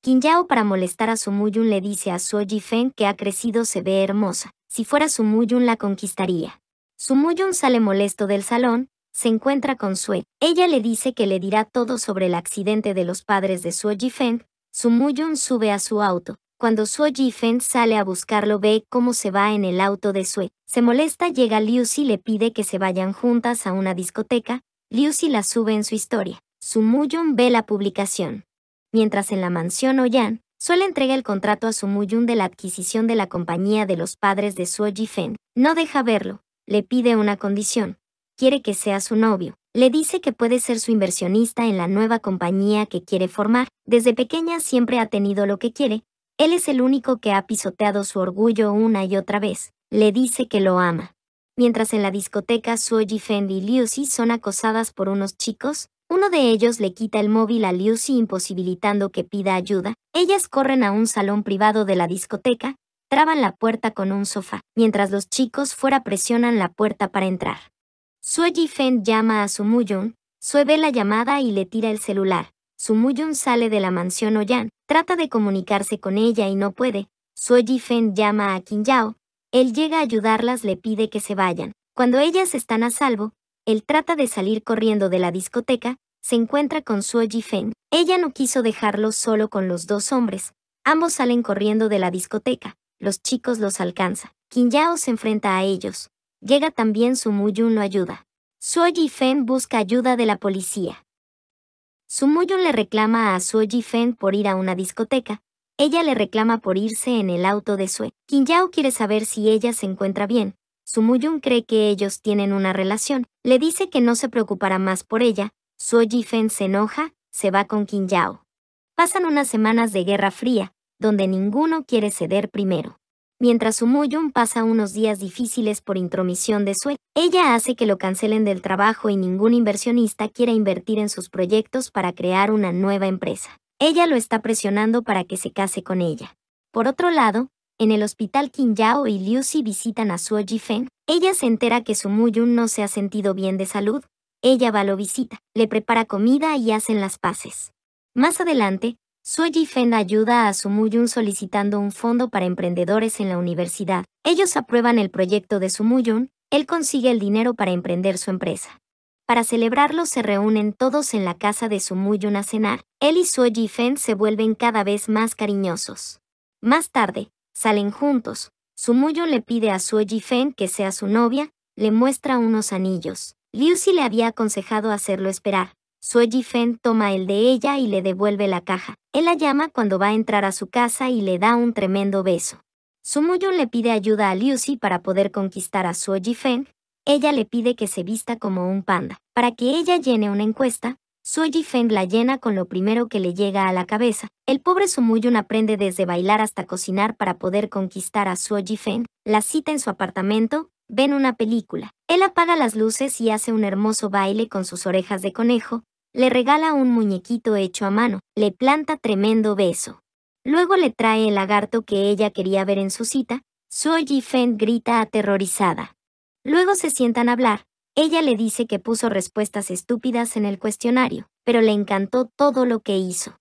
Qin Yao para molestar a Su Muyun le dice a Suo Jifeng que ha crecido se ve hermosa. Si fuera Su Muyun la conquistaría. Su Muyun sale molesto del salón, se encuentra con Sue. Ella le dice que le dirá todo sobre el accidente de los padres de Suo Su Muyun sube a su auto. Cuando Suo Jifeng sale a buscarlo ve cómo se va en el auto de Sue. Se molesta, llega Liu y le pide que se vayan juntas a una discoteca. Si la sube en su historia. Su Muyun ve la publicación mientras en la mansión Oyan, suele entrega el contrato a su muyun de la adquisición de la compañía de los padres de Suo No deja verlo, le pide una condición. Quiere que sea su novio. Le dice que puede ser su inversionista en la nueva compañía que quiere formar. Desde pequeña siempre ha tenido lo que quiere. Él es el único que ha pisoteado su orgullo una y otra vez. Le dice que lo ama. Mientras en la discoteca Suo y Lucy son acosadas por unos chicos, uno de ellos le quita el móvil a Lucy imposibilitando que pida ayuda. Ellas corren a un salón privado de la discoteca, traban la puerta con un sofá, mientras los chicos fuera presionan la puerta para entrar. Sue Fen llama a Sumuyun, Sue ve la llamada y le tira el celular. Su Sumuyun sale de la mansión Oyan, trata de comunicarse con ella y no puede. Ji Fen llama a Qin Yao, él llega a ayudarlas, le pide que se vayan. Cuando ellas están a salvo, él trata de salir corriendo de la discoteca, se encuentra con Suo Fen. Ella no quiso dejarlo solo con los dos hombres. Ambos salen corriendo de la discoteca. Los chicos los alcanza. Qin Yao se enfrenta a ellos. Llega también su Muyun lo ayuda. Suo Fen busca ayuda de la policía. Su Muyun le reclama a Suo Fen por ir a una discoteca. Ella le reclama por irse en el auto de Sue. Qin Yao quiere saber si ella se encuentra bien. Sumuyun cree que ellos tienen una relación, le dice que no se preocupará más por ella, Suo Jifen se enoja, se va con Qin Yao. Pasan unas semanas de guerra fría, donde ninguno quiere ceder primero. Mientras Sumuyun pasa unos días difíciles por intromisión de Sue, ella hace que lo cancelen del trabajo y ningún inversionista quiera invertir en sus proyectos para crear una nueva empresa. Ella lo está presionando para que se case con ella. Por otro lado, en el hospital Qin Yao y Lucy visitan a Suo Jifeng. Ella se entera que su Muyun no se ha sentido bien de salud. Ella va lo visita, le prepara comida y hacen las paces. Más adelante, Suo Jifen ayuda a su Muyun solicitando un fondo para emprendedores en la universidad. Ellos aprueban el proyecto de su Muyun, él consigue el dinero para emprender su empresa. Para celebrarlo se reúnen todos en la casa de su Muyun a cenar. Él y Suo Jifen se vuelven cada vez más cariñosos. Más tarde, Salen juntos. Sumuyo le pide a Sue Jifeng que sea su novia, le muestra unos anillos. Lucy le había aconsejado hacerlo esperar. Sue Jifeng toma el de ella y le devuelve la caja. Él la llama cuando va a entrar a su casa y le da un tremendo beso. Sumuyo le pide ayuda a Lucy para poder conquistar a Suo Jifeng. Ella le pide que se vista como un panda. Para que ella llene una encuesta, Suo Feng la llena con lo primero que le llega a la cabeza. El pobre Sumuyun aprende desde bailar hasta cocinar para poder conquistar a Suo Feng. La cita en su apartamento, ven una película. Él apaga las luces y hace un hermoso baile con sus orejas de conejo. Le regala un muñequito hecho a mano. Le planta tremendo beso. Luego le trae el lagarto que ella quería ver en su cita. Suo Feng grita aterrorizada. Luego se sientan a hablar. Ella le dice que puso respuestas estúpidas en el cuestionario, pero le encantó todo lo que hizo.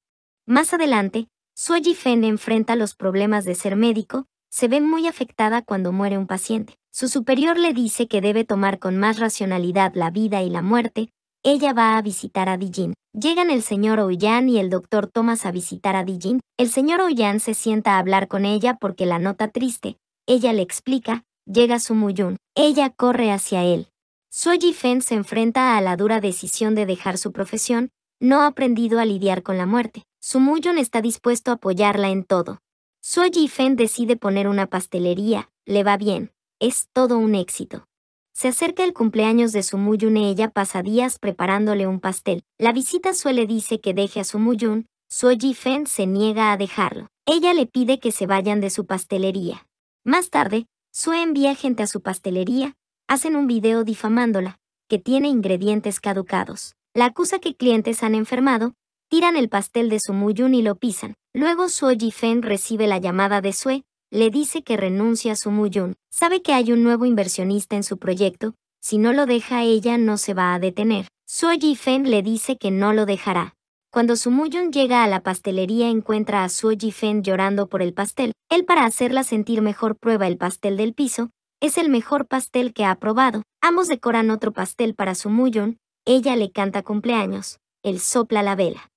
Más adelante, Suoji Fen enfrenta los problemas de ser médico, se ve muy afectada cuando muere un paciente. Su superior le dice que debe tomar con más racionalidad la vida y la muerte. Ella va a visitar a Dijin. Llegan el señor Ouyan y el doctor Thomas a visitar a Dijin. El señor Ouyan se sienta a hablar con ella porque la nota triste. Ella le explica. Llega su Muyun. Ella corre hacia él. Soji Fen se enfrenta a la dura decisión de dejar su profesión, no ha aprendido a lidiar con la muerte. Su Muyun está dispuesto a apoyarla en todo. Ji Fen decide poner una pastelería, le va bien, es todo un éxito. Se acerca el cumpleaños de Su Muyun y ella pasa días preparándole un pastel. La visita suele dice que deje a Su Su Soji Fen se niega a dejarlo. Ella le pide que se vayan de su pastelería. Más tarde, Sue envía gente a su pastelería, hacen un video difamándola, que tiene ingredientes caducados. La acusa que clientes han enfermado, tiran el pastel de su muyun y lo pisan. Luego Suo Jifeng recibe la llamada de Sue, le dice que renuncia a su muyun. Sabe que hay un nuevo inversionista en su proyecto, si no lo deja ella no se va a detener. Suo Jifeng le dice que no lo dejará. Cuando Su Muyun llega a la pastelería encuentra a Suo Jifeng llorando por el pastel. Él para hacerla sentir mejor prueba el pastel del piso, es el mejor pastel que ha probado. Ambos decoran otro pastel para su muyun. Ella le canta cumpleaños. Él sopla la vela.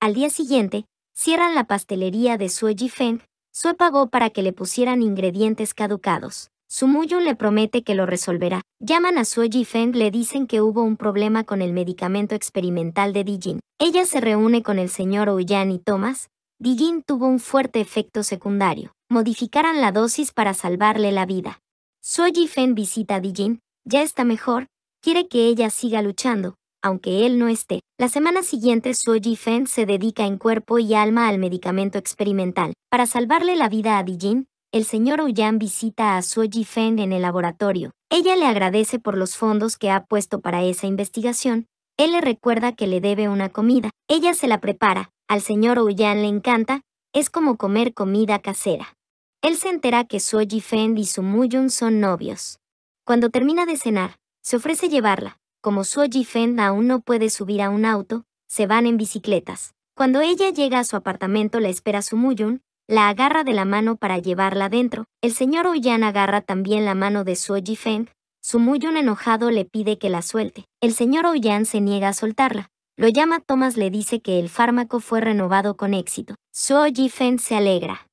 Al día siguiente, cierran la pastelería de Sue Feng. Sue pagó para que le pusieran ingredientes caducados. Su Muyun le promete que lo resolverá. Llaman a Sue Feng, le dicen que hubo un problema con el medicamento experimental de Dijin. Ella se reúne con el señor Ouyan y Thomas. Dijin tuvo un fuerte efecto secundario. Modificaran la dosis para salvarle la vida. Ji Fen visita a Dijin, ya está mejor, quiere que ella siga luchando, aunque él no esté. La semana siguiente Ji Fen se dedica en cuerpo y alma al medicamento experimental. Para salvarle la vida a Dijin, el señor Ouyan visita a Ji Fen en el laboratorio. Ella le agradece por los fondos que ha puesto para esa investigación. Él le recuerda que le debe una comida. Ella se la prepara. Al señor Ouyan le encanta. Es como comer comida casera. Él se entera que ji Feng y Su Mu-yun son novios. Cuando termina de cenar, se ofrece llevarla. Como ji Feng aún no puede subir a un auto, se van en bicicletas. Cuando ella llega a su apartamento la espera Su Mu-yun. la agarra de la mano para llevarla dentro. El señor yan agarra también la mano de Su Feng. yun enojado le pide que la suelte. El señor yan se niega a soltarla. Lo llama Thomas le dice que el fármaco fue renovado con éxito. ji Feng se alegra.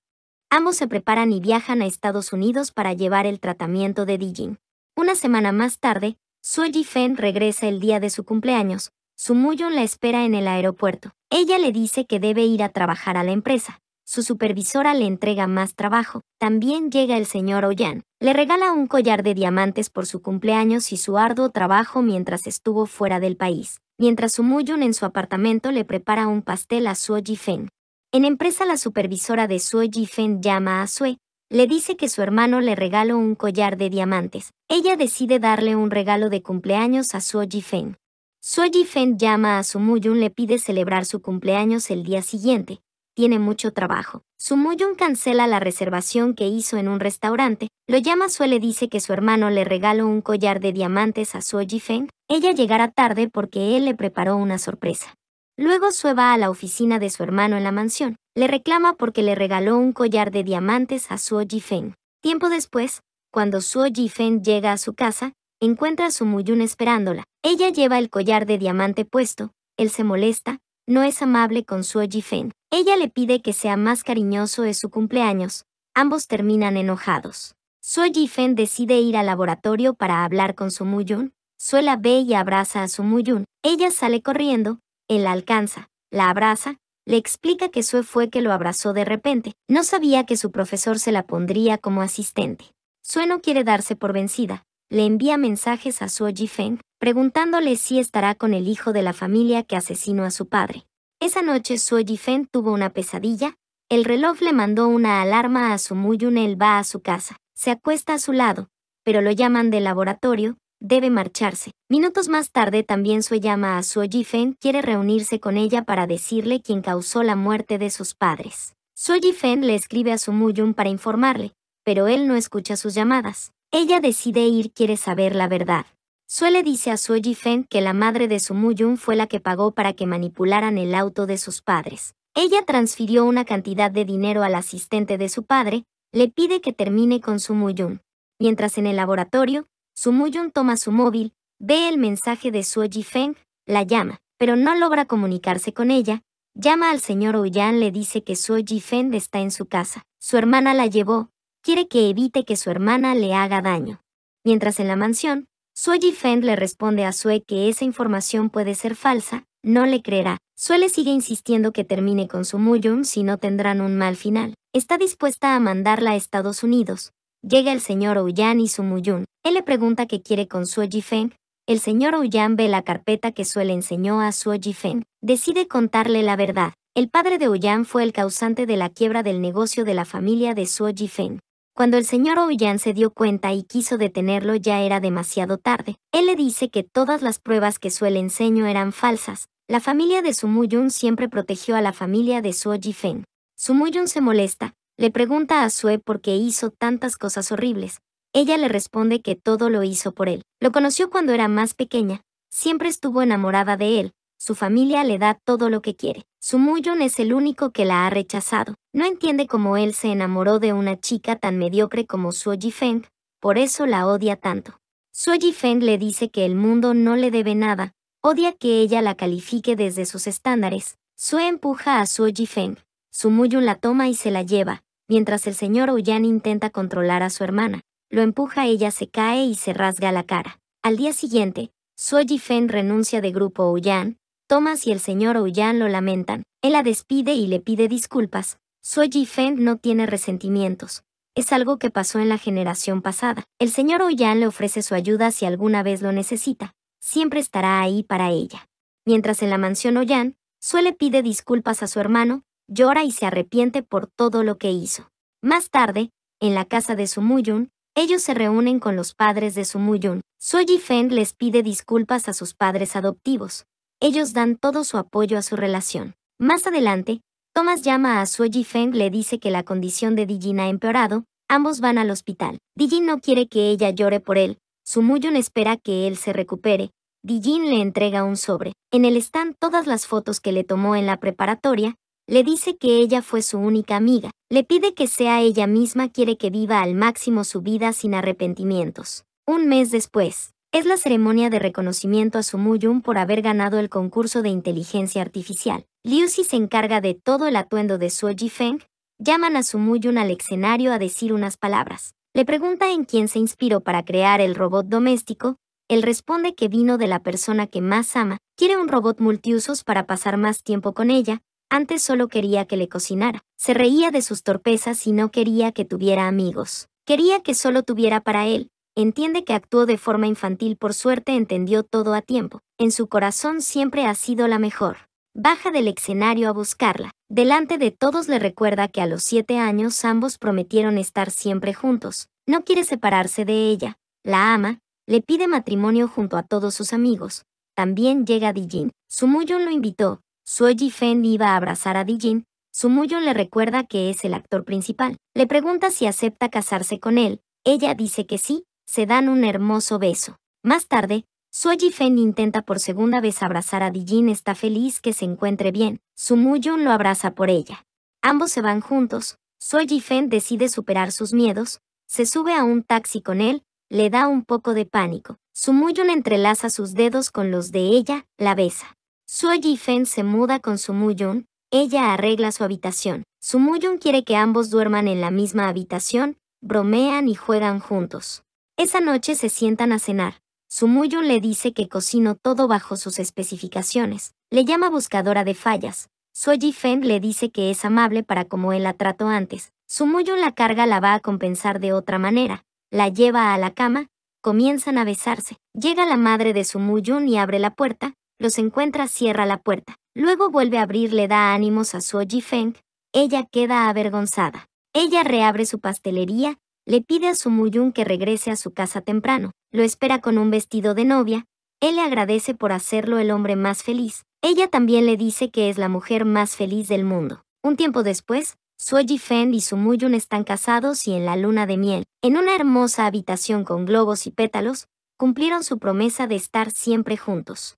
Ambos se preparan y viajan a Estados Unidos para llevar el tratamiento de Dijin. Una semana más tarde, ji Fen regresa el día de su cumpleaños. Su Muyun la espera en el aeropuerto. Ella le dice que debe ir a trabajar a la empresa. Su supervisora le entrega más trabajo. También llega el señor Oyan. Le regala un collar de diamantes por su cumpleaños y su arduo trabajo mientras estuvo fuera del país. Mientras Su Muyun en su apartamento le prepara un pastel a Suo Fen. En empresa la supervisora de Sue Jifen llama a Sue, le dice que su hermano le regaló un collar de diamantes. Ella decide darle un regalo de cumpleaños a Sue Jifen. Sue Jifen llama a Sumuyun le pide celebrar su cumpleaños el día siguiente. Tiene mucho trabajo. Muyun cancela la reservación que hizo en un restaurante. Lo llama Sue le dice que su hermano le regaló un collar de diamantes a Sue Jifen. Ella llegará tarde porque él le preparó una sorpresa. Luego Sue va a la oficina de su hermano en la mansión. Le reclama porque le regaló un collar de diamantes a Suo Jifeng. Tiempo después, cuando Suo Jifeng llega a su casa, encuentra a su Muyun esperándola. Ella lleva el collar de diamante puesto, él se molesta, no es amable con Suo Jifeng. Ella le pide que sea más cariñoso en su cumpleaños. Ambos terminan enojados. Suo Jifeng decide ir al laboratorio para hablar con su Muyun. Suela ve y abraza a su Muyun. Ella sale corriendo, él la alcanza, la abraza, le explica que Sue fue que lo abrazó de repente. No sabía que su profesor se la pondría como asistente. Sue no quiere darse por vencida. Le envía mensajes a Suo Jifeng, preguntándole si estará con el hijo de la familia que asesinó a su padre. Esa noche Suo Jifeng tuvo una pesadilla. El reloj le mandó una alarma a su Muyun. Él va a su casa. Se acuesta a su lado, pero lo llaman del laboratorio, debe marcharse. Minutos más tarde también Sue llama a Suo Jifen, quiere reunirse con ella para decirle quién causó la muerte de sus padres. Suo Jifen le escribe a su Muyun para informarle, pero él no escucha sus llamadas. Ella decide ir, quiere saber la verdad. Sue le dice a Suo Yifeng que la madre de su Muyun fue la que pagó para que manipularan el auto de sus padres. Ella transfirió una cantidad de dinero al asistente de su padre, le pide que termine con su Muyun. Mientras en el laboratorio, Sumuyun toma su móvil, ve el mensaje de Su Feng, la llama, pero no logra comunicarse con ella. Llama al señor Ouyang le dice que Su Feng está en su casa. Su hermana la llevó, quiere que evite que su hermana le haga daño. Mientras en la mansión, Su Feng le responde a Sue que esa información puede ser falsa, no le creerá. Sue le sigue insistiendo que termine con Muyun si no tendrán un mal final. Está dispuesta a mandarla a Estados Unidos, Llega el señor Ouyan y su Muyun. Él le pregunta qué quiere con Suo Feng. El señor Ouyan ve la carpeta que Suo le enseñó a Suo Feng. Decide contarle la verdad. El padre de Ouyan fue el causante de la quiebra del negocio de la familia de Suo Feng. Cuando el señor Ouyan se dio cuenta y quiso detenerlo ya era demasiado tarde. Él le dice que todas las pruebas que Suo le enseñó eran falsas. La familia de Sumuyun siempre protegió a la familia de Suo Feng. Sumuyun se molesta, le pregunta a Sue por qué hizo tantas cosas horribles. Ella le responde que todo lo hizo por él. Lo conoció cuando era más pequeña, siempre estuvo enamorada de él, su familia le da todo lo que quiere. Su Muyun es el único que la ha rechazado. No entiende cómo él se enamoró de una chica tan mediocre como Suo Feng, por eso la odia tanto. Suo Feng le dice que el mundo no le debe nada, odia que ella la califique desde sus estándares. Sue empuja a Suo Feng. Su Muyun la toma y se la lleva mientras el señor Ouyan intenta controlar a su hermana. Lo empuja, ella se cae y se rasga la cara. Al día siguiente, Suo Jifeng renuncia de grupo Ouyan, Thomas y el señor Ouyan lo lamentan. Él la despide y le pide disculpas. Suo Jifeng no tiene resentimientos. Es algo que pasó en la generación pasada. El señor Ouyan le ofrece su ayuda si alguna vez lo necesita. Siempre estará ahí para ella. Mientras en la mansión Ouyan, Suo le pide disculpas a su hermano, llora y se arrepiente por todo lo que hizo. Más tarde, en la casa de Sumuyun, ellos se reúnen con los padres de Sumuyun. Ji Feng les pide disculpas a sus padres adoptivos. Ellos dan todo su apoyo a su relación. Más adelante, Thomas llama a Suji Feng le dice que la condición de Dijin ha empeorado, ambos van al hospital. Dijin no quiere que ella llore por él, Sumuyun espera que él se recupere, Dijin le entrega un sobre. En él están todas las fotos que le tomó en la preparatoria, le dice que ella fue su única amiga, le pide que sea ella misma, quiere que viva al máximo su vida sin arrepentimientos. Un mes después, es la ceremonia de reconocimiento a Sumuyun por haber ganado el concurso de inteligencia artificial. Xi se encarga de todo el atuendo de Suo Feng. Llaman a Sumuyun al escenario a decir unas palabras. Le pregunta en quién se inspiró para crear el robot doméstico. Él responde que vino de la persona que más ama. Quiere un robot multiusos para pasar más tiempo con ella. Antes solo quería que le cocinara. Se reía de sus torpezas y no quería que tuviera amigos. Quería que solo tuviera para él. Entiende que actuó de forma infantil, por suerte entendió todo a tiempo. En su corazón siempre ha sido la mejor. Baja del escenario a buscarla. Delante de todos le recuerda que a los siete años ambos prometieron estar siempre juntos. No quiere separarse de ella. La ama. Le pide matrimonio junto a todos sus amigos. También llega Dijin. Sumuyun lo invitó, Suoji Fen iba a abrazar a Dijin, Sumuyo le recuerda que es el actor principal. Le pregunta si acepta casarse con él. Ella dice que sí, se dan un hermoso beso. Más tarde, Suoji Fen intenta por segunda vez abrazar a Dijin, está feliz que se encuentre bien. Sumuyo lo abraza por ella. Ambos se van juntos. Suoji Fen decide superar sus miedos, se sube a un taxi con él, le da un poco de pánico. Su Muyun entrelaza sus dedos con los de ella, la besa. Ji Fen se muda con Su Sumuyun, ella arregla su habitación. Su Sumuyun quiere que ambos duerman en la misma habitación, bromean y juegan juntos. Esa noche se sientan a cenar. Su Sumuyun le dice que cocino todo bajo sus especificaciones. Le llama buscadora de fallas. Ji Fen le dice que es amable para como él la trató antes. Su Sumuyun la carga la va a compensar de otra manera. La lleva a la cama, comienzan a besarse. Llega la madre de Su Sumuyun y abre la puerta los encuentra, cierra la puerta. Luego vuelve a abrir, le da ánimos a Suo Feng. Ella queda avergonzada. Ella reabre su pastelería, le pide a su Muyun que regrese a su casa temprano. Lo espera con un vestido de novia. Él le agradece por hacerlo el hombre más feliz. Ella también le dice que es la mujer más feliz del mundo. Un tiempo después, Suo Feng y su Muyun están casados y en la luna de miel, en una hermosa habitación con globos y pétalos, cumplieron su promesa de estar siempre juntos.